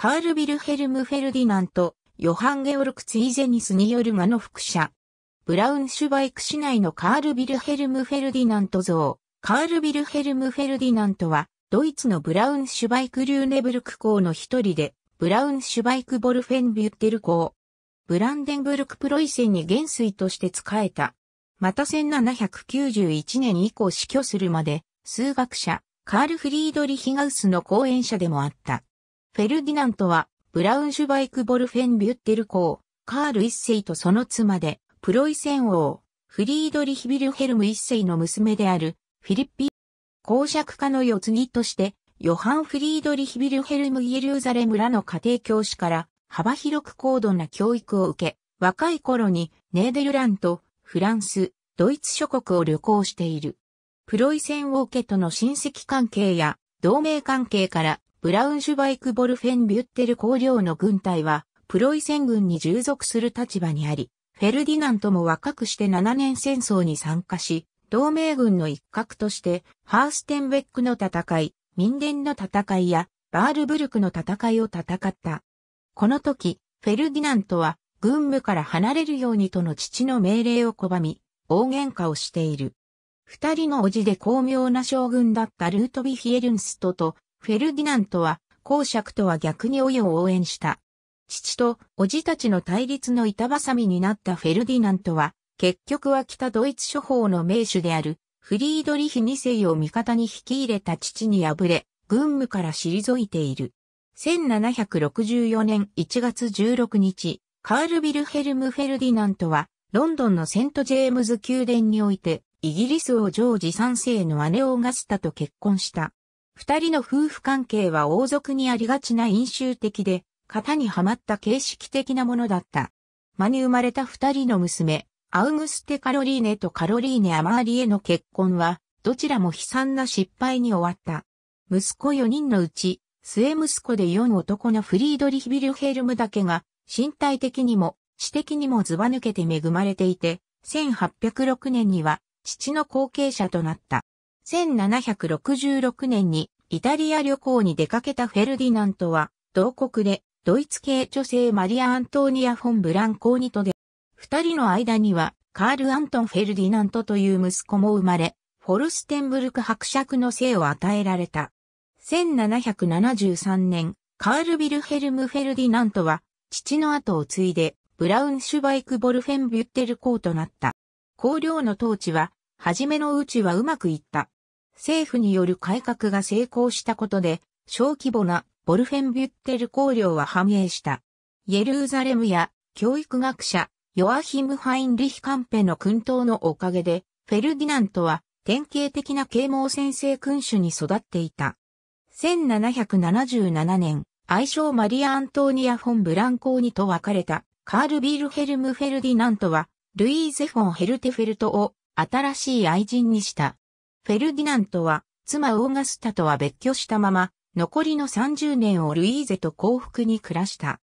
カール・ビルヘルム・フェルディナント、ヨハン・ゲオルクツ・イゼニスによる間の副社。ブラウンシュバイク市内のカール・ビルヘルム・フェルディナント像。カール・ビルヘルム・フェルディナントは、ドイツのブラウンシュバイク・リューネブルク校の一人で、ブラウンシュバイク・ボルフェンビュッテル校。ブランデンブルク・プロイセンに元帥として仕えた。また1791年以降死去するまで、数学者、カール・フリードリヒガウスの講演者でもあった。フェルディナントは、ブラウンシュバイク・ボルフェン・ビュッテル公、カール一世とその妻で、プロイセン王、フリードリヒ・ビルヘルム一世の娘である、フィリッピ公爵家の世継ぎとして、ヨハン・フリードリヒ・ビルヘルム・イエルーザレムらの家庭教師から幅広く高度な教育を受け、若い頃にネーデルランと、フランス、ドイツ諸国を旅行している。プロイセン王家との親戚関係や同盟関係からブラウンシュバイク・ボルフェン・ビュッテル公領の軍隊は、プロイセン軍に従属する立場にあり、フェルディナントも若くして7年戦争に参加し、同盟軍の一角として、ハーステンベックの戦い、ミンデンの戦いや、バールブルクの戦いを戦った。この時、フェルディナントは、軍務から離れるようにとの父の命令を拒み、大喧嘩をしている。二人の叔父で巧妙な将軍だったルートビヒエルンストとフェルディナントは、公爵とは逆に親を応援した。父と、叔父たちの対立の板挟みになったフェルディナントは、結局は北ドイツ諸法の名手である、フリードリヒ2世を味方に引き入れた父に敗れ、軍務から退いている。1764年1月16日、カール・ビルヘルム・フェルディナントは、ロンドンのセント・ジェームズ宮殿において、イギリス王ジョージ3世の姉をガスタと結婚した。二人の夫婦関係は王族にありがちな飲酒的で、型にはまった形式的なものだった。間に生まれた二人の娘、アウグステ・カロリーネとカロリーネ・アマーリエの結婚は、どちらも悲惨な失敗に終わった。息子四人のうち、末息子で四男のフリードリヒ・ビルヘルムだけが、身体的にも、知的にもずば抜けて恵まれていて、1806年には、父の後継者となった。1766年にイタリア旅行に出かけたフェルディナントは、同国でドイツ系女性マリア・アントーニア・フォン・ブランコーニとで、二人の間には、カール・アントン・フェルディナントという息子も生まれ、フォルステンブルク伯爵の姓を与えられた。1773年、カール・ビルヘルム・フェルディナントは、父の後を継いで、ブラウンシュバイク・ボルフェン・ビュッテル公となった。公領の統治は、初めのうちはうまくいった。政府による改革が成功したことで、小規模なボルフェンビュッテル公領は繁栄した。イエルザレムや教育学者、ヨアヒム・ハインリヒ・カンペの訓導のおかげで、フェルディナントは典型的な啓蒙先生君主に育っていた。1777年、愛称マリア・アントーニア・フォン・ブランコーニと別れたカール・ビールヘルム・フェルディナントは、ルイーゼ・フォン・ヘルテフェルトを新しい愛人にした。フェルディナントは、妻オーガスタとは別居したまま、残りの30年をルイーゼと幸福に暮らした。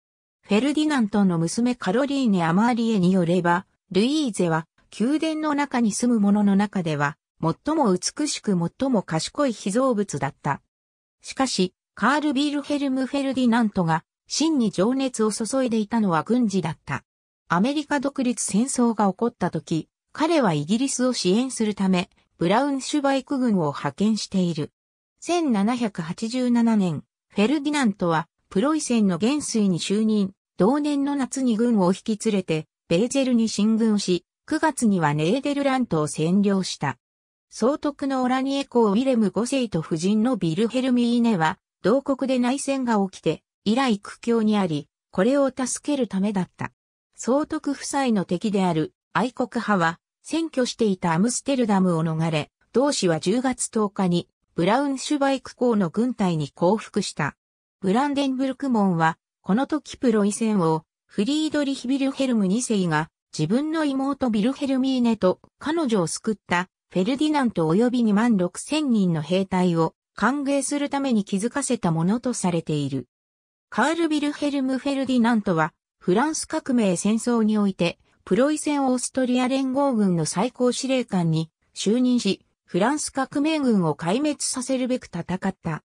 フェルディナントの娘カロリーネ・アマーリエによれば、ルイーゼは宮殿の中に住む者の中では、最も美しく最も賢い被造物だった。しかし、カール・ビールヘルム・フェルディナントが真に情熱を注いでいたのは軍事だった。アメリカ独立戦争が起こった時、彼はイギリスを支援するため、ブラウンシュバイク軍を派遣している。1787年、フェルディナントはプロイセンの元帥に就任、同年の夏に軍を引き連れて、ベーゼルに進軍し、9月にはネーデルラントを占領した。総督のオラニエ公ウィレム5世と夫人のビルヘルミーネは、同国で内戦が起きて、以来苦境にあり、これを助けるためだった。総督夫妻の敵である愛国派は、占拠していたアムステルダムを逃れ、同氏は10月10日にブラウンシュバイク校の軍隊に降伏した。ブランデンブルク門は、この時プロイセン王、フリードリヒ・ビルヘルム2世が、自分の妹ビルヘルミーネと彼女を救ったフェルディナント及び2万6千人の兵隊を歓迎するために気づかせたものとされている。カール・ビルヘルム・フェルディナントはフランス革命戦争においてプロイセン・オーストリア連合軍の最高司令官に就任し、フランス革命軍を壊滅させるべく戦った。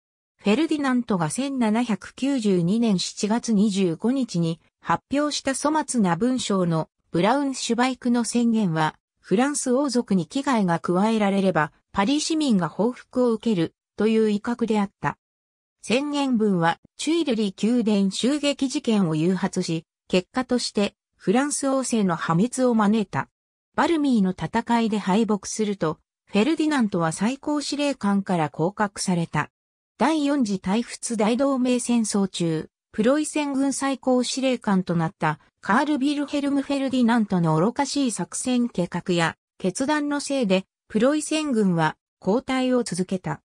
フェルディナントが1792年7月25日に発表した粗末な文章のブラウン・シュバイクの宣言は、フランス王族に危害が加えられれば、パリ市民が報復を受けるという威嚇であった。宣言文は、チュイルリ宮殿襲撃事件を誘発し、結果としてフランス王政の破滅を招いた。バルミーの戦いで敗北すると、フェルディナントは最高司令官から降格された。第四次大仏大同盟戦争中、プロイセン軍最高司令官となったカール・ビルヘルム・フェルディナントの愚かしい作戦計画や決断のせいで、プロイセン軍は交代を続けた。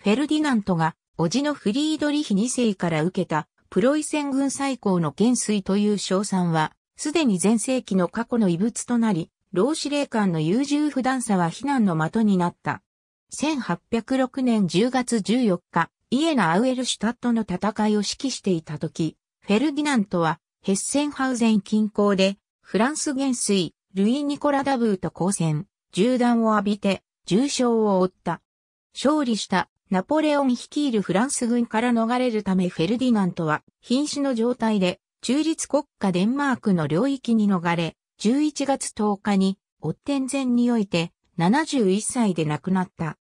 フェルディナントが、叔父のフリードリヒ2世から受けた、プロイセン軍最高の元帥という賞賛は、すでに前世紀の過去の遺物となり、老司令官の優柔不断さは非難の的になった。1806年10月14日、イエナ・アウエルシュタットの戦いを指揮していた時、フェルディナントはヘッセンハウゼン近郊で、フランス元帥、ルイ・ニコラ・ダブーと交戦、銃弾を浴びて、重傷を負った。勝利したナポレオン率いるフランス軍から逃れるためフェルディナントは瀕死の状態で中立国家デンマークの領域に逃れ、11月10日に、オッテンゼンにおいて、71歳で亡くなった。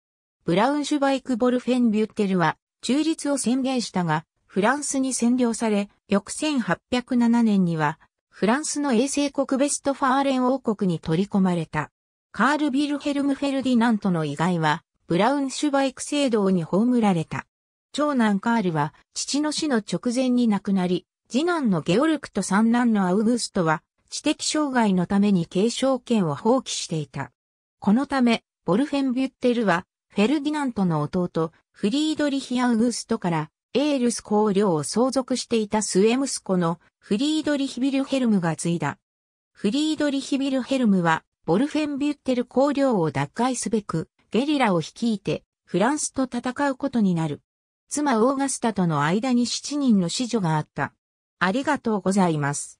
ブラウンシュバイク・ボルフェン・ビュッテルは、中立を宣言したが、フランスに占領され、翌1807年には、フランスの衛星国ベストファーレン王国に取り込まれた。カール・ビルヘルム・フェルディナントの遺骸は、ブラウンシュバイク聖堂に葬られた。長男カールは、父の死の直前に亡くなり、次男のゲオルクと三男のアウグストは、知的障害のために継承権を放棄していた。このため、ボルフェンビュッテルは、フェルディナントの弟、フリードリヒ・アウグストから、エールス公領を相続していた末息子のフリードリヒ・ビルヘルムが継いだ。フリードリヒ・ビルヘルムは、ボルフェンビュッテル公領を奪回すべく、ゲリラを率いて、フランスと戦うことになる。妻オーガスタとの間に7人の子女があった。ありがとうございます。